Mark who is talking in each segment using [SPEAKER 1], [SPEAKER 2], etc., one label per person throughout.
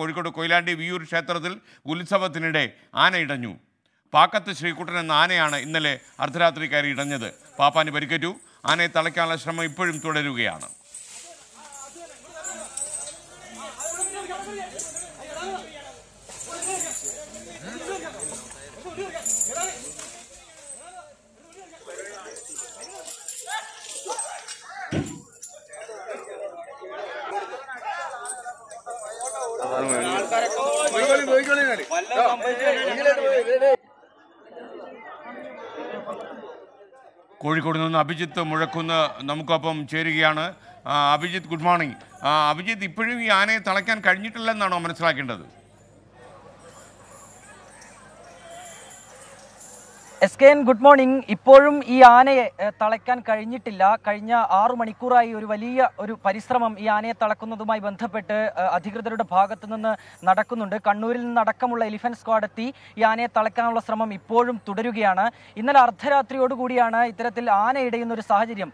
[SPEAKER 1] കോഴിക്കോട് കൊയിലാണ്ടി വിയൂർ ക്ഷേത്രത്തിൽ ഉത്സവത്തിനിടെ ഇടഞ്ഞു പാക്കത്ത് ശ്രീകുട്ടൻ എന്ന ആനയാണ് ഇന്നലെ അർദ്ധരാത്രി കയറി ഇടഞ്ഞത് പാപ്പാന് പരിക്കറ്റു ആനയെ തളയ്ക്കാനുള്ള ശ്രമം ഇപ്പോഴും തുടരുകയാണ് കോഴിക്കോട് നിന്ന് അഭിജിത്ത് മുഴക്കുന്ന് നമുക്കൊപ്പം ചേരുകയാണ് അഭിജിത്ത് ഗുഡ് മോർണിംഗ് അഭിജിത്ത് ഇപ്പോഴും ഈ ആനയെ തളയ്ക്കാൻ കഴിഞ്ഞിട്ടില്ലെന്നാണോ മനസ്സിലാക്കേണ്ടത്
[SPEAKER 2] S K N good morning ഇപ്പോഴും ഈ ആനയെ തളയ്ക്കാൻ കഴിഞ്ഞിട്ടില്ല കഴിഞ്ഞ ആറു മണിക്കൂറായി ഒരു വലിയ ഒരു പരിശ്രമം ഈ ആനയെ തളക്കുന്നതുമായി ബന്ധപ്പെട്ട് അധികൃതരുടെ ഭാഗത്തു നിന്ന് നടക്കുന്നുണ്ട് കണ്ണൂരിൽ നിന്നടക്കമുള്ള എലിഫന്റ് സ്ക്വാഡ് എത്തി ഈ ആനയെ തളയ്ക്കാനുള്ള ശ്രമം ഇപ്പോഴും തുടരുകയാണ് ഇന്നലെ അർദ്ധരാത്രിയോടുകൂടിയാണ് ഇത്തരത്തിൽ ആന ഇടയുന്ന ഒരു സാഹചര്യം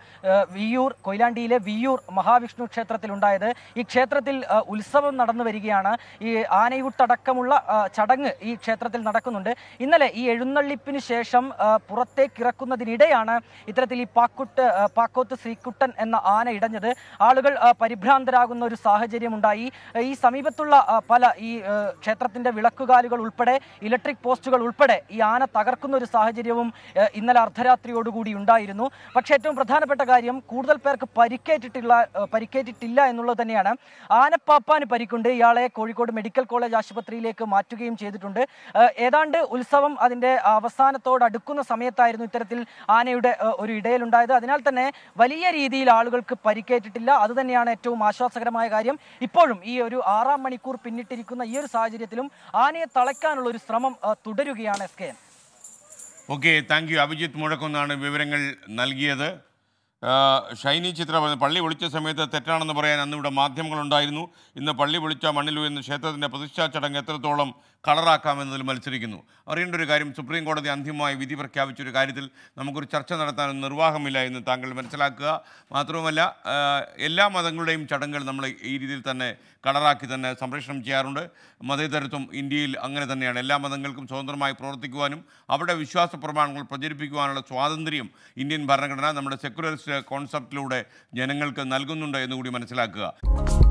[SPEAKER 2] വിയൂർ കൊയിലാണ്ടിയിലെ വിയൂർ മഹാവിഷ്ണു ക്ഷേത്രത്തിൽ ഉണ്ടായത് ഈ ക്ഷേത്രത്തിൽ ഉത്സവം നടന്നു വരികയാണ് ഈ ആനയുട്ടടക്കമുള്ള ചടങ്ങ് ഈ ക്ഷേത്രത്തിൽ നടക്കുന്നുണ്ട് ഇന്നലെ ഈ എഴുന്നള്ളിപ്പിന് ശേഷം ശേഷം പുറത്തേക്ക് ഇറക്കുന്നതിനിടെയാണ് ഇത്തരത്തിൽ ഈ പാക്കുട്ട് പാക്കോത്ത് ശ്രീകുട്ടൻ എന്ന ആന ഇടഞ്ഞത് ആളുകൾ പരിഭ്രാന്തരാകുന്ന ഒരു സാഹചര്യം ഉണ്ടായി ഈ സമീപത്തുള്ള പല ഈ ക്ഷേത്രത്തിന്റെ വിളക്കുകാലുകൾ ഉൾപ്പെടെ ഇലക്ട്രിക് പോസ്റ്റുകൾ ഉൾപ്പെടെ ഈ ആന തകർക്കുന്ന ഒരു സാഹചര്യവും ഇന്നലെ അർദ്ധരാത്രിയോടുകൂടി ഉണ്ടായിരുന്നു പക്ഷേ ഏറ്റവും പ്രധാനപ്പെട്ട കാര്യം കൂടുതൽ പേർക്ക് പരിക്കേറ്റിട്ടുള്ള പരിക്കേറ്റിട്ടില്ല എന്നുള്ളത് തന്നെയാണ് ആനപ്പാപ്പാന് പരിക്കുണ്ട് ഇയാളെ കോഴിക്കോട് മെഡിക്കൽ കോളേജ് ആശുപത്രിയിലേക്ക് മാറ്റുകയും ചെയ്തിട്ടുണ്ട് ഏതാണ്ട് ഉത്സവം അതിന്റെ അവസാനത്തോട് അടുക്കുന്ന സമയത്തായിരുന്നു ഇത്തരത്തിൽ ആനയുടെ ഒരു ഇടയിലുണ്ടായത് അതിനാൽ തന്നെ വലിയ രീതിയിൽ ആളുകൾക്ക് പരിക്കേറ്റിട്ടില്ല അതുതന്നെയാണ് ഏറ്റവും ആശ്വാസകരമായ കാര്യം ഇപ്പോഴും ഈ ഒരു ആറാം മണിക്കൂർ പിന്നിട്ടിരിക്കുന്ന ഈ ഒരു സാഹചര്യത്തിലും ആനയെ തളയ്ക്കാനുള്ള ഒരു ശ്രമം തുടരുകയാണ് S K N
[SPEAKER 1] okay thank you Abhijith മുഴക്കൊന്നാണ് വിവരങ്ങൾ നൽകിയത് ഷൈനി ചിത്ര പറഞ്ഞു പള്ളി വിളിച്ച സമയത്ത് തെറ്റാണെന്ന് പറയാൻ അന്ന് ഇവിടെ മാധ്യമങ്ങളുണ്ടായിരുന്നു ഇന്ന് പള്ളി വിളിച്ച മണ്ണിലു എന്ന ക്ഷേത്രത്തിൻ്റെ പ്രതിഷ്ഠാ ചടങ്ങ് എത്രത്തോളം കളറാക്കാമെന്നതിൽ മത്സരിക്കുന്നു അറിയേണ്ട ഒരു കാര്യം സുപ്രീം കോടതി അന്തിമമായി വിധി പ്രഖ്യാപിച്ചൊരു കാര്യത്തിൽ നമുക്കൊരു ചർച്ച നടത്താൻ നിർവാഹമില്ല എന്ന് താങ്കൾ മനസ്സിലാക്കുക മാത്രവുമല്ല എല്ലാ മതങ്ങളുടെയും ചടങ്ങുകൾ നമ്മൾ ഈ രീതിയിൽ തന്നെ കളറാക്കി തന്നെ സംരക്ഷണം ചെയ്യാറുണ്ട് മതേതരത്വം ഇന്ത്യയിൽ അങ്ങനെ തന്നെയാണ് എല്ലാ മതങ്ങൾക്കും സ്വതന്ത്രമായി പ്രവർത്തിക്കുവാനും അവിടെ വിശ്വാസ പ്രമാണങ്ങൾ പ്രചരിപ്പിക്കുവാനുള്ള സ്വാതന്ത്ര്യം ഇന്ത്യൻ ഭരണഘടന നമ്മുടെ സെക്യുലർ കോൺസെപ്റ്റിലൂടെ ജനങ്ങൾക്ക് നൽകുന്നുണ്ട് എന്നുകൂടി മനസ്സിലാക്കുക